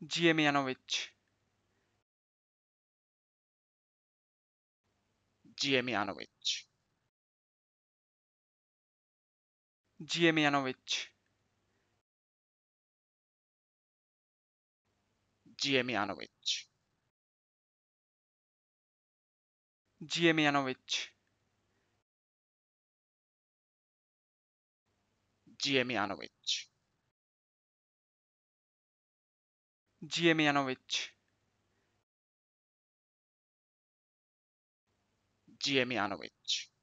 Djemijanovic. Djemijanovic. Djemijanovic. Djemijanovic. Djemijanovic. Djemijanovic. GM ヤノウィッチ。GM ヤノウィッチ。